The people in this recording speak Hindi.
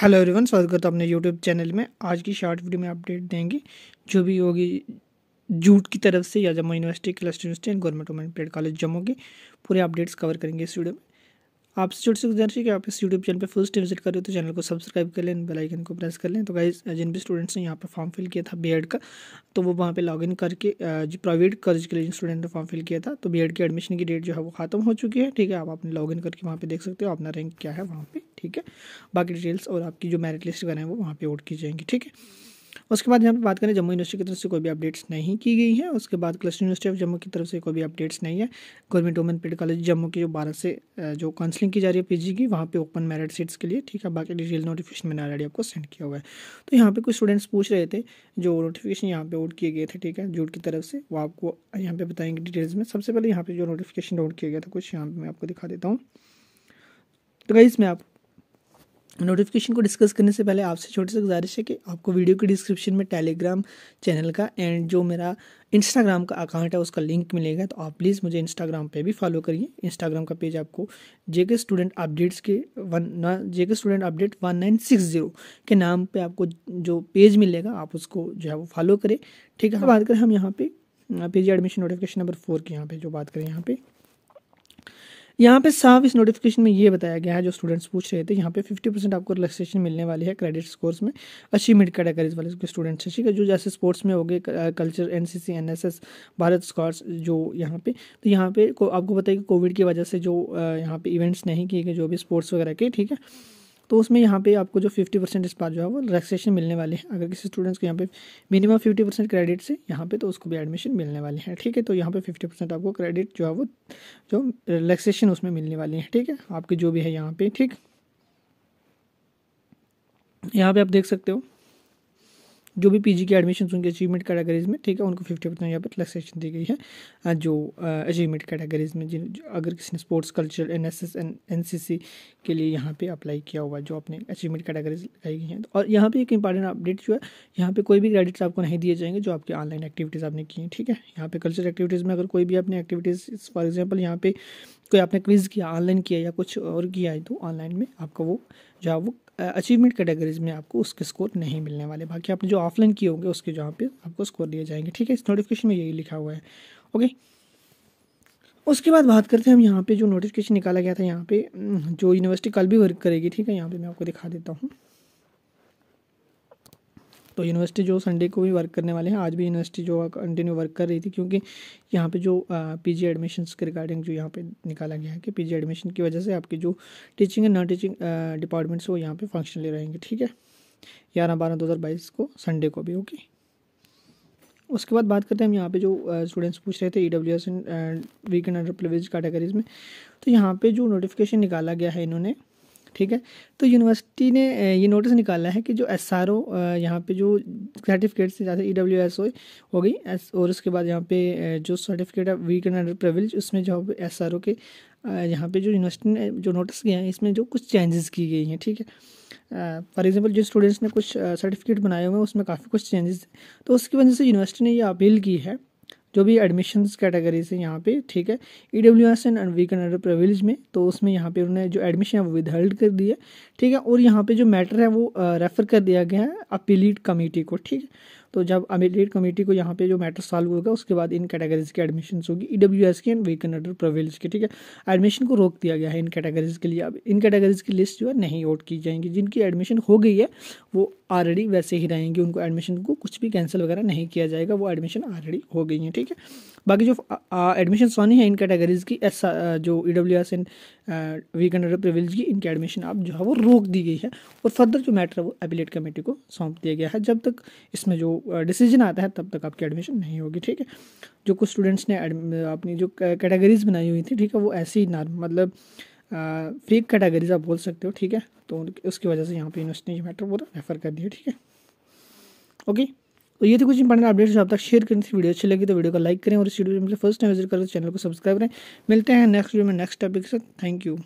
हेलो एवरीवन स्वागत करता हूँ अपने यूट्यूब चैनल में आज की शॉर्ट वीडियो में अपडेट देंगे जो भी होगी जूट की तरफ से या Jammu university cluster university and government women parade college Jammu के पूरे अपडेट्स कवर करेंगे इस वीडियो में आपसे जुड़ सकते कि आप इस यूट्यूब चैनल पर फर्स्ट टाइम विजिट करें तो चैनल को सब्सक्राइब कर लें बेल आइकन को प्रेस कर लें तो गाइज जिन भी स्टूडेंट्स ने यहाँ पर फॉर्म फिल किया था बी का तो वो वहाँ पर लॉग इन करके प्राइवेट कॉलेज के लिए जिन स्टूडेंट ने फॉर्म फिल किया था तो बी की एडमिशन की डेट जो है वो खत्म हो चुकी है ठीक है आप अपने लॉग इन करके वहाँ पर देख सकते हो अपना रैंक क्या है वहाँ पर ठीक है बाकी डिटेल्स और आपकी जो मेरिट लिस्ट वगैरह हैं वो वहाँ पर वोट की जाएंगी ठीक है उसके बाद यहाँ पर बात करें जम्मू यूनिवर्सिटी की तरफ से कोई भी अपडेट्स नहीं की गई है उसके बाद क्लस्टर यूनिवर्सिटी ऑफ जम्मू की तरफ से कोई भी अपडेट्स नहीं है government women parade college Jammu की जो बारह से जो काउंसलिंग की जा रही है पी की वहाँ पे ओपन मेरिट सीट्स के लिए ठीक है बाकी डिटेल नोटिफिकेशन मैंने ऑलरेडी आपको सेंड किया हुआ है तो यहाँ पर कुछ स्टूडेंट्स पूछ रहे थे जो नोटिफिकेशन यहाँ पे आउट किए गए थे ठीक है जूट की तरफ से वो आपको यहाँ पे बताएंगे डिटेल्स में सबसे पहले यहाँ पे जो नोटिफिकेशन आउट किया गया था कुछ यहाँ पर मैं आपको दिखा देता हूँ तो गई मैं आपको नोटिफिकेशन को डिस्कस करने से पहले आपसे छोटी सी गुजारिश है कि आपको वीडियो के डिस्क्रिप्शन में टेलीग्राम चैनल का एंड जो मेरा इंस्टाग्राम का अकाउंट है उसका लिंक मिलेगा तो आप प्लीज़ मुझे इंस्टाग्राम पे भी फॉलो करिए इंस्टाग्राम का पेज आपको जेके स्टूडेंट अपडेट्स के वन ना JK student update one nine six zero के नाम पे आपको जो पेज मिलेगा आप उसको जो है वो फॉलो करें ठीक है बात करें हम यहाँ पे P admission notification number four की यहाँ पे जो बात करें यहाँ पे यहाँ पे साफ इस नोटिफिकेशन में ये बताया गया है जो स्टूडेंट्स पूछ रहे थे यहाँ पे 50 परसेंट आपको रिलेक्सेशन मिलने वाली है क्रेडिट स्कोर्स में अचीवमेंट कैटेगरीज वाले के स्टूडेंट्स हैं ठीक है जो जैसे स्पोर्ट्स में हो गए culture N C Bharat scouts जो यहाँ पे तो यहाँ पे आपको पता कि कोविड की वजह से जो यहाँ पे इवेंट्स नहीं किए गए जो भी स्पोर्ट्स वगैरह के ठीक है तो उसमें यहाँ पे आपको जो फिफ्टी परसेंट इस बार जो है वो रिलेक्सेशन मिलने वाले हैं अगर किसी स्टूडेंट्स को यहाँ पे मिनिमम फिफ्टी परसेंट क्रेडिट से यहाँ पे तो उसको भी एडमिशन मिलने वाले हैं ठीक है तो यहाँ पे फिफ्टी परसेंट आपको क्रेडिट जो है वो जो रिलैक्सेशन उसमें मिलने वाली है ठीक है आपके जो भी है यहाँ पे ठीक यहाँ पे आप देख सकते हो जो भी पीजी के एडमिशन उनके अचीवमेंट कैटेगरीज में ठीक है उनको फिफ्टी परसेंट यहाँ पर रिलेक्सेशन दी गई है जो अचीवमेंट कैटेगरीज में जिन अगर किसी ने sports culture N S S N N C C के लिए यहाँ पे अप्लाई किया हुआ जो अपने अचीवमेंट कैटेगरीज लगाई गई हैं और यहाँ पे एक इंपॉर्टेंट अपडेट जो है यहाँ पे कोई भी क्रेडिट्स आपको नहीं दिए जाएंगे जो आपके ऑनलाइन एक्टिविटीज़ आपने की हैं ठीक है यहाँ पे कल्चर एक्टिविटीज़ में अगर कोई भी अपनी एक्टिविटीज़ फॉर एग्जाम्पल यहाँ पे कोई आपने क्विज़ किया ऑनलाइन किया या कुछ और किया है तो ऑनलाइन में आपका वो जो है वो अचीवमेंट कैटेगरीज में आपको उसके स्कोर नहीं मिलने वाले बाकी आपने जो ऑफलाइन किए होंगे उसके जहाँ पे आपको स्कोर दिए जाएंगे ठीक है इस नोटिफिकेशन में यही लिखा हुआ है ओके उसके बाद बात करते हैं हम यहाँ पे जो नोटिफिकेशन निकाला गया था यहाँ पे हम्म, जो यूनिवर्सिटी कल भी वर्क करेगी ठीक है यहाँ पे मैं आपको दिखा देता हूँ तो यूनिवर्सिटी जो संडे को भी वर्क करने वाले हैं आज भी यूनिवर्सिटी जो कंटिन्यू वर्क कर रही थी क्योंकि यहाँ पे जो पीजी एडमिशन्स के रिगार्डिंग जो यहाँ पे निकाला गया है कि पीजी एडमिशन की वजह से आपकी जो teaching and non teaching departments वो यहाँ पर फंक्शनली रहेंगे ठीक है ग्यारह बारह दो हज़ार बाईस को संडे को भी ओके उसके बाद बात करते हैं हम यहाँ पे जो स्टूडेंट्स पूछ रहे थे E W S and weekend under privilege categories में तो यहाँ पे जो नोटिफिकेशन निकाला गया है इन्होंने ठीक है तो यूनिवर्सिटी ने ये नोटिस निकाला है कि जो एस आर ओ यहाँ पर जो सर्टिफिकेट्स जैसे ई डब्ल्यू एस ओ हो गई एस और उसके बाद यहाँ पे जो सर्टिफिकेट है वीक एंड अंडर प्रिविलेज उसमें जो एस आर ओ के यहाँ पे जो यूनिवर्सिटी ने जो नोटिस किया है इसमें जो कुछ चेंजेस की गई हैं ठीक है फॉर एग्जाम्पल जो स्टूडेंट्स ने कुछ सर्टिफिकेट बनाए हुए हैं उसमें काफ़ी कुछ चेंजेस तो उसकी वजह से यूनिवर्सिटी ने ये अपील की है जो भी एडमिशन कैटेगरी से यहाँ पे ठीक है E W S and weaker under privilege में तो उसमें यहाँ पे उन्होंने जो एडमिशन है वो विदहेल्ड कर दिया ठीक है और यहाँ पे जो मैटर है वो रेफ़र कर दिया गया है अपीलीट कमेटी को ठीक है तो जब अपीलीट कमेटी को यहाँ पे जो मैटर सॉल्व होगा उसके बाद इन कैटेगरीज की एडमिशन होगी ई डब्ल्यू एस की एंड कैन अंडर प्रिविलेज की ठीक है एडमिशन को रोक दिया गया है इन कैटेगरीज के लिए अब इन कैटेगरीज की लिस्ट जो है नहीं आउट की जाएंगी जिनकी एडमिशन हो गई है वो ऑलरेडी वैसे ही रहेंगी उनको एडमिशन को कुछ भी कैंसिल वगैरह नहीं किया जाएगा वो एडमिशन ऑलरेडी हो गई हैं ठीक है बाकी जो एडमिशन होनी है इन कैटेगरीज़ की एस जो E W S and weekend privilege की इनकी एडमिशन अब जो है वो रोक दी गई है और फर्दर जो मैटर है वो एपिलेट कमेटी को सौंप दिया गया है जब तक इसमें जो डिसीजन आता है तब तक आपकी एडमिशन नहीं होगी ठीक है जो कुछ स्टूडेंट्स ने अपनी जो कैटेगरीज बनाई हुई थी ठीक है वो ऐसी ही मतलब फ्री कैटेगरीज आप बोल सकते हो ठीक है तो उसकी वजह से यहाँ पे यूनिवर्सिटी ने मैटर पूरा रेफर कर दिया ठीक है ओके तो ये थी कुछ इंपॉर्टेंट अपडेट्स जो आप तक शेयर करें थी वीडियो अच्छी लगी तो वीडियो को लाइक करें और इस वीडियो में फर्स्ट टाइम विजिट करें चैनल तो को सब्सक्राइब करें मिलते हैं नेक्स्ट वीडियो में नेक्स्ट टॉपिक से थैंक यू